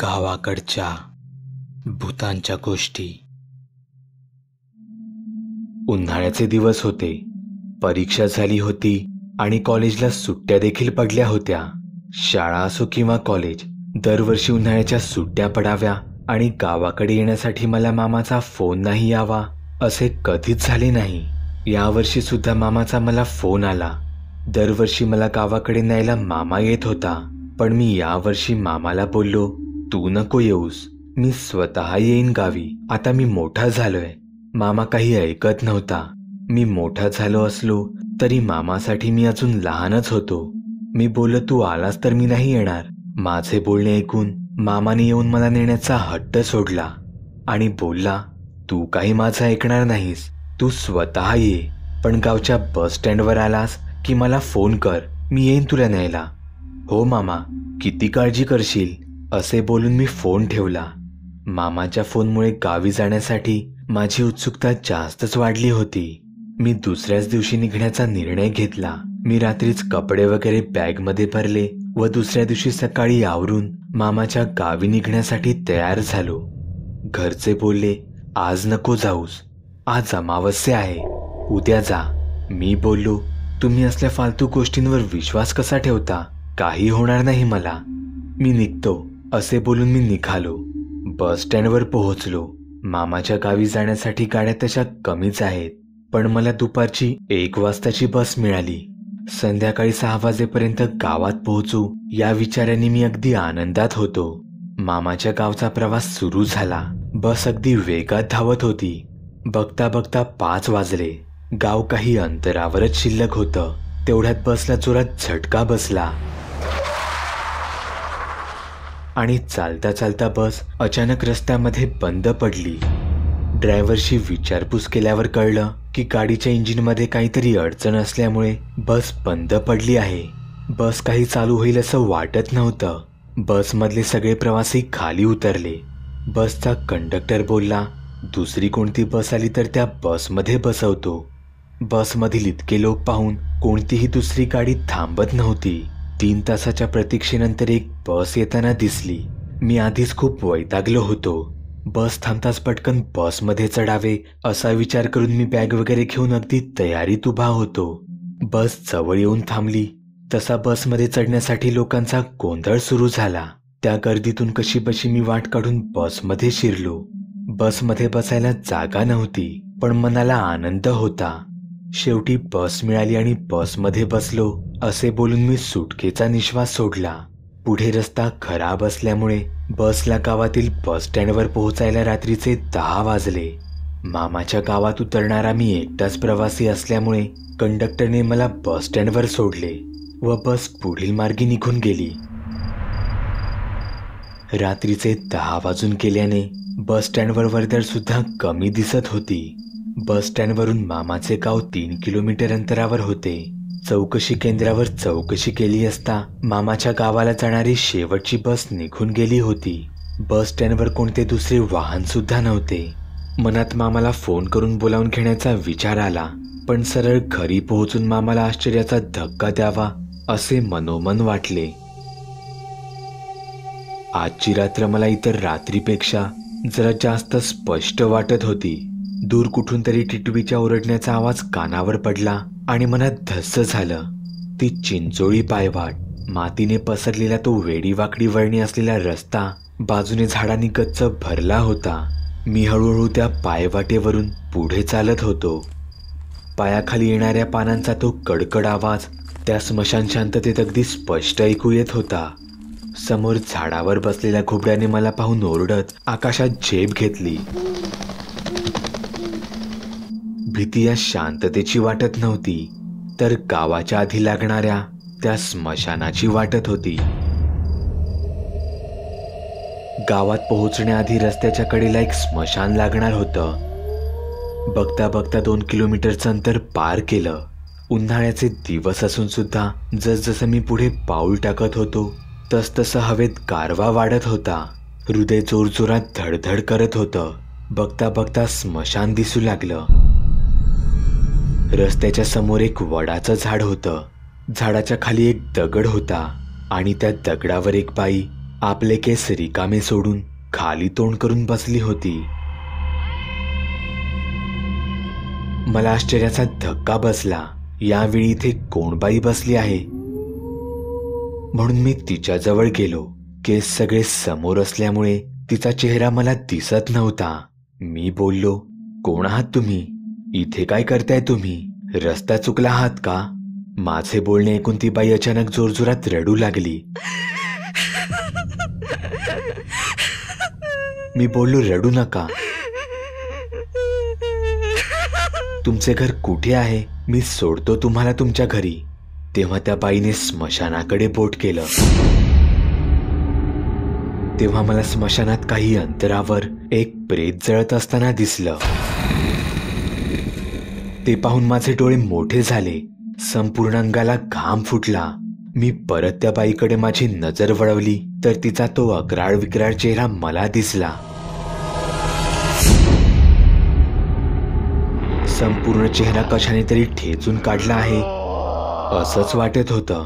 गावाकडच्या भूतांच्या गोष्टी उन्हाळ्याचे दिवस होते परीक्षा झाली होती आणि कॉलेजला सुट्ट्या देखील पडल्या होत्या शाळा असो किंवा कॉलेज दरवर्षी उन्हाळ्याच्या सुट्ट्या पडाव्या आणि गावाकडे येण्यासाठी मला मामाचा फोन नाही यावा असे कधीच झाले नाही यावर्षी सुद्धा मामाचा मला फोन आला दरवर्षी मला गावाकडे न्यायला मामा येत होता पण मी यावर्षी मामाला बोललो तू नको येऊस मी स्वतः येईन गावी आता मी मोठा झालोय मामा काही ऐकत नव्हता मी मोठा झालो असलो तरी मामासाठी मी अजून लहानच होतो मी बोल तू आलास तर मी नाही येणार माझे बोलणे ऐकून मामाने येऊन मला नेण्याचा हट्ट सोडला आणि बोलला तू काही माझं ऐकणार नाहीस तू स्वतः ये पण गावच्या बस स्टँडवर आलास की मला फोन कर मी येईन तुला न्यायला हो मामा किती काळजी करशील असे बोलून मी फोन ठेवला मामाच्या फोनमुळे गावी जाण्यासाठी माझी उत्सुकता जास्तच वाढली होती मी दुसऱ्याच दिवशी निघण्याचा निर्णय घेतला मी रात्रीच कपडे वगैरे बॅगमध्ये भरले व दुसऱ्या दिवशी सकाळी आवरून मामाच्या गावी निघण्यासाठी तयार झालो घरचे बोलले आज नको जाऊस आज अमावस्य आहे उद्या जा मी बोललो तुम्ही असल्या फालतू गोष्टींवर विश्वास कसा ठेवता काही होणार नाही मला मी निघतो असे बोलून मी निघालो बस स्टँडवर पोहोचलो मामाच्या गावी जाण्यासाठी गाड्या तशा कमीच आहेत पण मला दुपारची एक वाजताची बस मिळाली संध्याकाळी सहा वाजेपर्यंत गावात पोहोचू या विचाराने मी अगदी आनंदात होतो मामाच्या गावचा प्रवास सुरू झाला बस अगदी वेगात धावत होती बघता बघता पाच वाजले गाव काही अंतरावरच शिल्लक होतं तेवढ्यात बसला चोरात झटका बसला आणि चालता चालता बस अचानक रस्त्यामध्ये बंद पडली ड्रायव्हरशी विचारपूस केल्यावर कळलं की गाडीच्या इंजिनमध्ये काहीतरी अडचण असल्यामुळे बस बंद पडली आहे बस काही चालू होईल असं वाटत नव्हतं बसमधले सगळे प्रवासी खाली उतरले बसचा कंडक्टर बोलला दुसरी कोणती बस आली तर त्या बसमध्ये बसवतो बसमधील इतके लोक पाहून कोणतीही दुसरी गाडी थांबत नव्हती तीन तासाच्या प्रतीक्षेनंतर एक बस येताना दिसली मी आधीच खूप वैतागलो होतो बस थांबताच पटकन बसमध्ये चढावे असा विचार करून मी बॅग वगैरे घेऊन अगदी तयारीत उभा होतो बस जवळ येऊन थांबली तसा बसमध्ये चढण्यासाठी लोकांचा गोंधळ सुरू झाला त्या गर्दीतून कशी बशी मी वाट काढून बसमध्ये शिरलो बसमध्ये बसायला जागा नव्हती पण मनाला आनंद होता शेवटी बस मिळाली आणि बसमध्ये बसलो असे बोलून मी सुटकेचा निश्वास सोडला पुढे रस्ता खराब असल्यामुळे बसला गावातील बस स्टँडवर पोहोचायला रात्रीचे दहा वाजले मामाच्या गावात उतरणारा मी एकटाच प्रवासी असल्यामुळे कंडक्टरने मला बस स्टँडवर सोडले व बस पुढील मार्गी निघून गेली रात्रीचे दहा वाजून गेल्याने बस स्टँडवर वर्दळ सुद्धा कमी दिसत होती बस स्टँडवरून मामाचे गाव तीन किलोमीटर अंतरावर होते चौकशी केंद्रावर चौकशी केली असता मामाच्या गावाला जाणारी शेवटची बस निघून गेली होती बस स्टँडवर कोणते दुसरे वाहन सुद्धा नव्हते मनात मामाला फोन करून बोलावून घेण्याचा विचार आला पण सरळ घरी पोहोचून मामाला आश्चर्याचा धक्का द्यावा असे मनोमन वाटले आजची रात्र मला इतर रात्रीपेक्षा जरा जास्त स्पष्ट वाटत होती दूर कुठून तरी टिटवीच्या ओरडण्याचा आवाज कानावर पडला आणि मनात धस्स झालं ती चिंचोळी पायवाट मातीने पसरलेला तो वेडीवाकडी वळणी असलेला रस्ता बाजूने झाडांनी गच्च भरला होता मी हळूहळू त्या पायवाटेवरून पुढे चालत होतो पायाखाली येणाऱ्या पानांचा तो कडकड आवाज त्या स्मशान शांततेत अगदी स्पष्ट ऐकू येत होता समोर झाडावर बसलेल्या खोबड्याने मला पाहून ओरडत आकाशात झेप घेतली भीती या शांततेची वाटत नव्हती तर गावाच्या आधी लागणाऱ्या त्या स्मशानाची वाटत होती गावात पोहोचण्याआधी रस्त्याच्या कडेला एक स्मशान लागणार होतं बघता बघता दोन किलोमीटरचं अंतर पार केलं उन्हाळ्याचे दिवस असून सुद्धा जसजसं मी पुढे पाऊल टाकत होतो तसतसं हवेत गारवा वाढत होता हृदय जोरजोरात धडधड करत होतं बघता बघता स्मशान दिसू लागलं रस्त्याच्या समोर एक वडाचं झाड होतं झाडाच्या खाली एक दगड होता आणि त्या दगडावर एक बाई आपले केस रिकामे सोडून खाली तोंड करून बसली होती मला आश्चर्याचा धक्का बसला यावेळी इथे कोण बाई बसली आहे म्हणून मी तिच्याजवळ गेलो केस सगळे समोर असल्यामुळे तिचा चेहरा मला दिसत नव्हता मी बोललो कोण आहात तुम्ही इथे काय करताय तुम्ही रस्ता चुकला आहात का माझे बोलणे ऐकून ती बाई अचानक जोरजोरात रडू लागली मी बोललो रडू नका तुमचे घर कुठे आहे मी सोडतो तुम्हाला तुमच्या घरी तेव्हा त्या बाईने स्मशानाकडे बोट केलं तेव्हा मला स्मशानात काही अंतरावर एक प्रेत जळत असताना दिसलं ते पाहून माझे डोळे मोठे झाले संपूर्ण अंगाला घाम फुटला मी परत त्या बाईकडे माझी नजर वळवली तर तिचा तो अकराळ विक्राळ चेहरा मला दिसला संपूर्ण चेहरा कशाने तरी ठेचून काढला आहे असंच वाटत होतं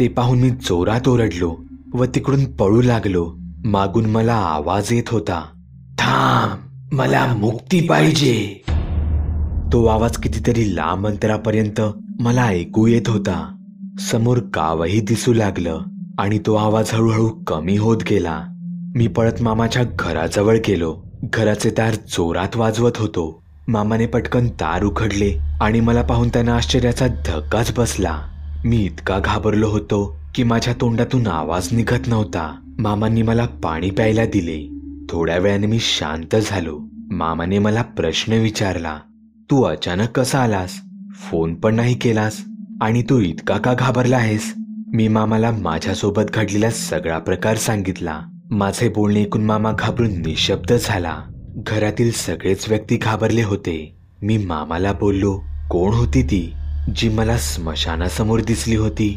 ते पाहून मी जोरात ओरडलो व तिकडून पळू लागलो मागून मला आवाज येत होता थांब मला मुक्ती पाहिजे तो आवाज कितीतरी लांब अंतरापर्यंत मला ऐकू येत होता समोर गावही दिसू लागलं आणि तो आवाज हळूहळू कमी होत गेला मी पळत मामाच्या घराजवळ गेलो घराचे तार जोरात वाजवत होतो मामाने पटकन तार उखडले आणि मला पाहून त्यांना आश्चर्याचा धक्काच बसला मी इतका घाबरलो होतो की माझ्या तोंडातून आवाज निघत नव्हता मामांनी मला पाणी प्यायला दिले थोड्या वेळाने मी शांत झालो मामाने मला प्रश्न विचारला तू अचानक कसा आलास फोन पण नाही केलास आणि तू इतका का घाबरला आहेस मी मामाला माझ्यासोबत घडलेला सगळा प्रकार सांगितला माझे बोलणे ऐकून मामा घाबरून निशब्द झाला घरातील सगळेच व्यक्ती घाबरले होते मी मामाला बोललो कोण होती ती जी मला स्मशानासमोर दिसली होती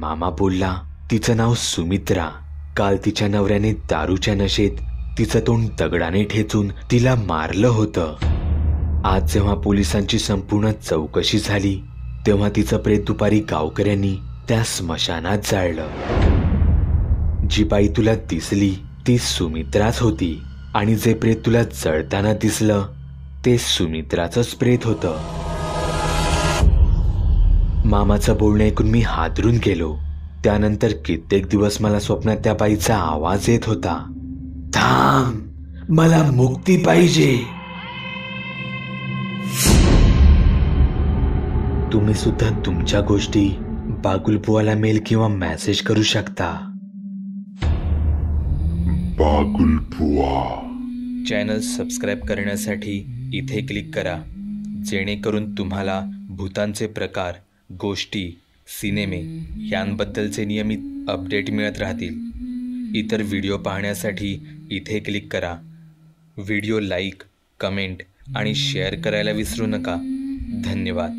मामा बोलला तिचं नाव सुमित्रा काल तिच्या नवऱ्याने दारूच्या नशेत तिचं तोंड दगडाने ठेचून तिला मारलं होतं आज जेव्हा पोलिसांची संपूर्ण चौकशी झाली तेव्हा तिचं प्रेत दुपारी गावकऱ्यांनी त्या स्मशानात जाळलं जी बाई तुला दिसली ती सुमित्राच होती आणि जे प्रेत तुला जळताना दिसलं ते सुमित्राच प्रेत होतं मामाचं बोलणं ऐकून मी हादरून गेलो त्यानंतर कित्येक दिवस मला स्वप्नात त्या बाईचा आवाज येत होता थांब मला मुक्ती पाहिजे तुम्ही सुद्धा तुमच्या गोष्टी बागुलबुवाला मेल किंवा मेसेज करू शकता बागुलबुवा चॅनल सबस्क्राईब करण्यासाठी इथे क्लिक करा जेणेकरून तुम्हाला भूतांचे प्रकार गोष्टी सिनेमे यांबद्दलचे नियमित अपडेट मिळत राहतील इतर व्हिडिओ पाहण्यासाठी इथे क्लिक करा व्हिडिओ लाईक कमेंट आणि शेअर करायला विसरू नका धन्यवाद